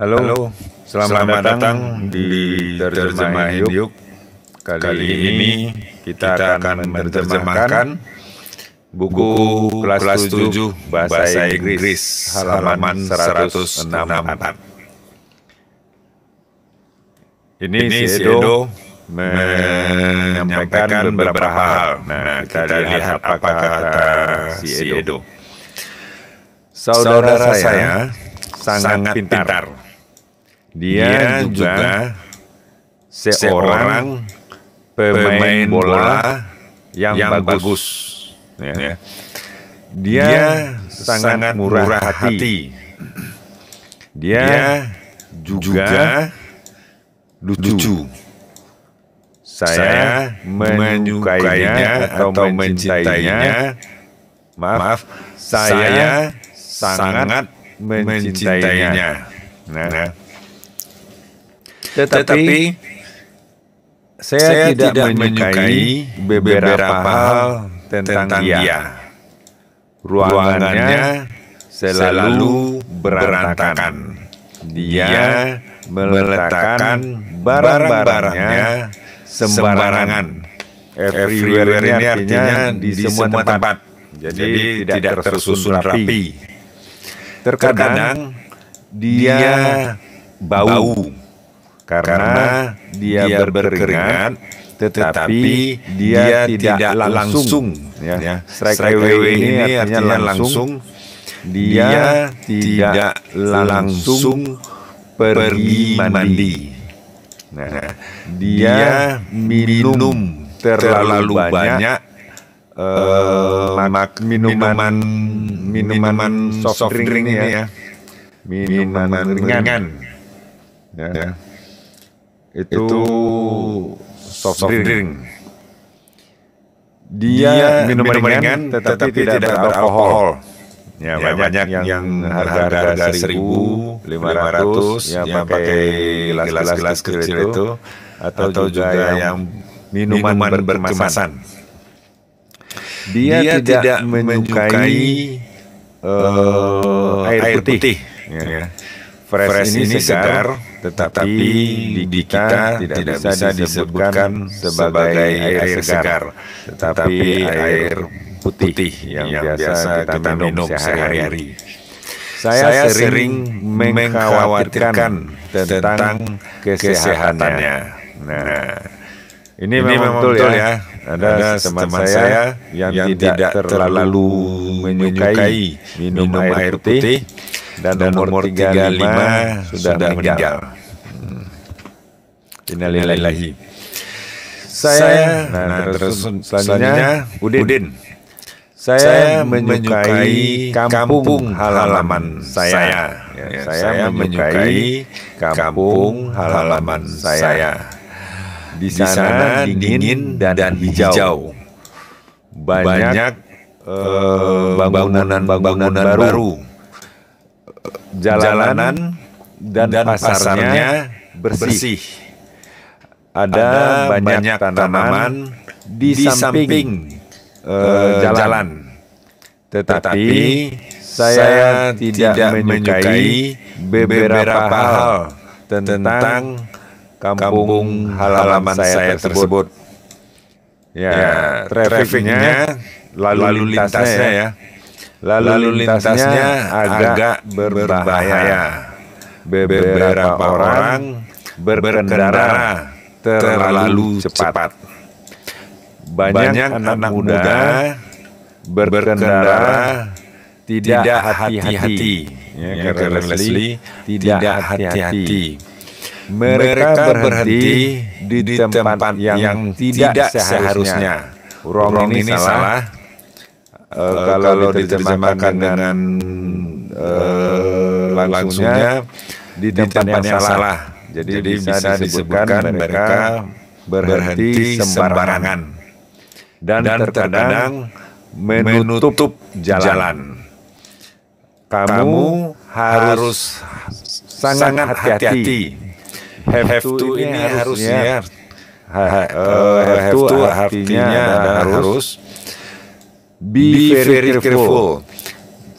Halo, Halo. Selamat, selamat datang, datang di Terjemahin Yuk. Kali, Kali ini kita, kita akan menerjemahkan buku kelas, 7 Bahasa, Bahasa Inggris halaman 164. Ini, ini si Edo menyampaikan beberapa hal. Nah, kita, kita lihat apa kata si Edo. Saudara, Saudara saya sangat, sangat pintar. pintar dia, dia juga, juga seorang seorang pemain, pemain bola, bola yang, yang bagus. bagus. Ya. Ya. Dia, dia sangat, sangat murah, murah hati. hati. Dia, dia juga, juga lucu. lucu. Saya Saya menyukainya atau, atau mencintainya. Maaf, saya, saya sangat sangat mencintainya. mencintainya. Nah, nah tetapi, Tetapi saya, saya tidak, tidak menyukai beberapa hal tentang, dia. dia. Ruangannya selalu berantakan. Dia meletakkan barang-barangnya sembarangan. Everywhere ini artinya di semua tempat. Jadi, Jadi tidak tersusun rapi. Terkadang, Terkadang dia bau karena, karena dia, dia berkeringat, berkeringat tetapi tetapi dia, dia tidak, tidak langsung, langsung ya. ya. Strike, strike away, away ini artinya artinya langsung, langsung dia, dia tidak langsung pergi mandi. Nah, nah dia, dia minum terlalu banyak uh, mak minuman minuman, minuman soft drink, drink ini ya, ya. Minuman, minuman ringan. ringan. Ya. ya itu, itu soft, soft drink. drink. Dia, Dia minum, minuman ringan, ringan tetapi, tetapi tidak, tidak beralkohol. Ya, ya banyak, banyak yang, yang harga harga dari seribu lima ratus yang ya, pakai gelas-gelas kecil kecil itu atau, atau juga, juga yang minuman, minuman berkemasan. Dia, Dia tidak, tidak menyukai uh, air putih. putih. Ya. Ya. Fresh, Fresh ini segar, segar tetapi di kita tidak, tidak bisa disebutkan sebagai air segar, tetapi air putih, putih yang, yang biasa kita, kita minum sehari-hari. Saya, saya sering mengkhawatirkan tentang kesehatannya. Nah, ini, ini memang betul ya. ya. Ada, ada teman, teman saya yang, yang tidak terlalu menyukai minum, minum air putih. putih dan, dan nomor, nomor 35, 35 sudah, sudah meninggal. meninggal. Hmm. Innalillahi. Saya, saya nah, nah terus selanjutnya Udin. Udin. Saya, saya menyukai kampung halaman saya. saya. Ya, ya saya, saya menyukai kampung halaman saya. saya. Di sana, di dingin dan, dan hijau. hijau. Banyak banyak uh, eh, eh, bangunan bangunan, bangunan baru. baru jalanan, jalanan dan, dan pasarnya, pasarnya bersih. bersih. Ada, Ada banyak, banyak tanaman, tanaman di, di samping, samping uh, jalan. jalan. Tetapi, Tetapi saya tidak, tidak menyukai beberapa hal tentang kampung halaman saya saya tersebut. tersebut. Ya, ya trafiknya, trafiknya lalu lintasnya, lintasnya ya, ya lalu lintasnya agak berbahaya. Beberapa orang berkendara terlalu cepat. Banyak anak muda berkendara tidak hati-hati. Ya, ya karena Leslie tidak hati-hati. Mereka berhenti di tempat yang tidak seharusnya. Wrong ini salah, uh, kalau, kalau diterjemahkan dengan uh, langsungnya di tempat, di tempat yang, yang salah. salah. Jadi, Jadi bisa, bisa disebutkan mereka mereka berhenti sembarangan dan, dan terkadang menutup jalan. jalan. Kamu, Kamu harus sangat hati-hati. Have, have to ini harusnya, Ha, ha, uh, have, to artinya, artinya harus, harus Be, be very careful. careful.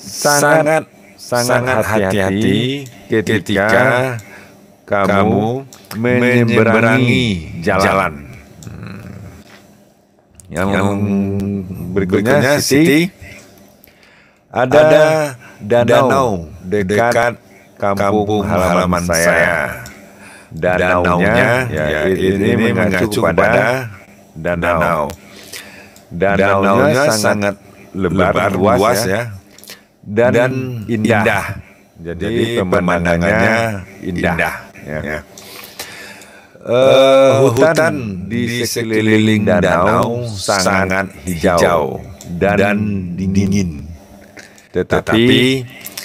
Sangat sangat hati-hati ketika kamu menyeberangi jalan. jalan. Hmm. Yang, Yang berikutnya, berikutnya Siti, Siti ada, ada danau, danau dekat dekat kampung halaman saya. saya. Danaunya, danaunya ya, ya ini, ini mengacu pada danau. danau. Danaunya, Danaunya sangat lebar, lebar luas, luas ya. ya. Dan, dan indah. indah. Jadi, Jadi pemandangannya indah. indah ya. Ya. Uh, hutan, hutan di sekeliling danau sangat hijau dan, dan dingin. Tetapi, Tetapi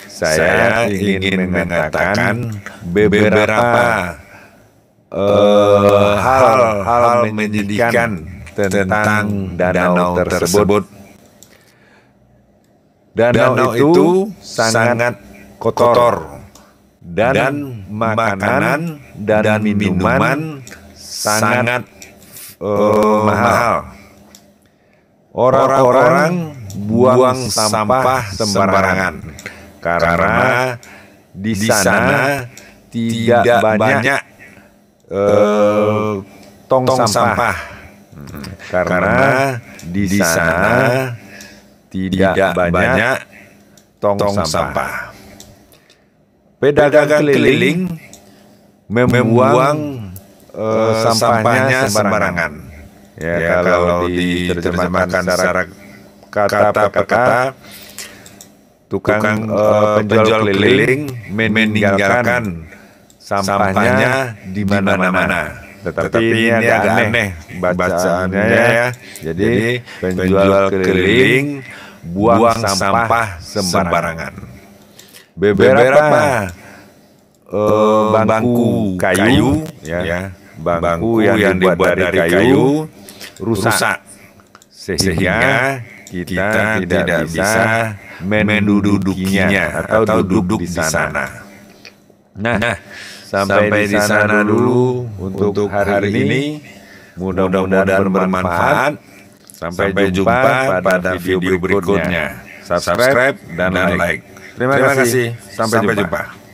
saya ingin mengatakan beberapa eh, hal-hal hal, hal menyedihkan tentang, tentang danau, danau tersebut. tersebut. Danau, danau itu, sangat kotor, Dan, dan makanan dan, dan minuman, sangat uh, mahal. Orang-orang buang, sampah sembarangan karena di sana tidak banyak, uh, tong, sampah karena, Karena di sana, sana tidak, tidak banyak banyak tong, tong sampah. sampah. Pedagang, Pedagang keliling membuang uh, sampahnya sembarangan. sembarangan. Ya, ya kalau, kalau diterjemahkan secara kata per kata, kata tukang, tukang uh, penjual penjual keliling keliling meninggalkan sampahnya di mana-mana. mana mana tetapi, tetapi ini ini agak aneh, aneh bacaannya ya. ya. Jadi, Jadi penjual keliling buang, buang sampah sampah sembarangan. Beber, Beber apa? Uh, bangku, bangku kayu, kayu ya. ya. Bangku, bangku yang, yang dibuat dibuat dari kayu, kayu rusak. rusak. Sehingga Sehingga kita, kita tidak, tidak bisa mendudukinya atau, atau duduk di sana. di sana. Nah, nah Sampai, Sampai di sana dulu untuk hari ini. Mudah-mudahan bermanfaat. Sampai, Sampai jumpa pada video berikutnya. Subscribe dan like. Terima kasih. Sampai jumpa.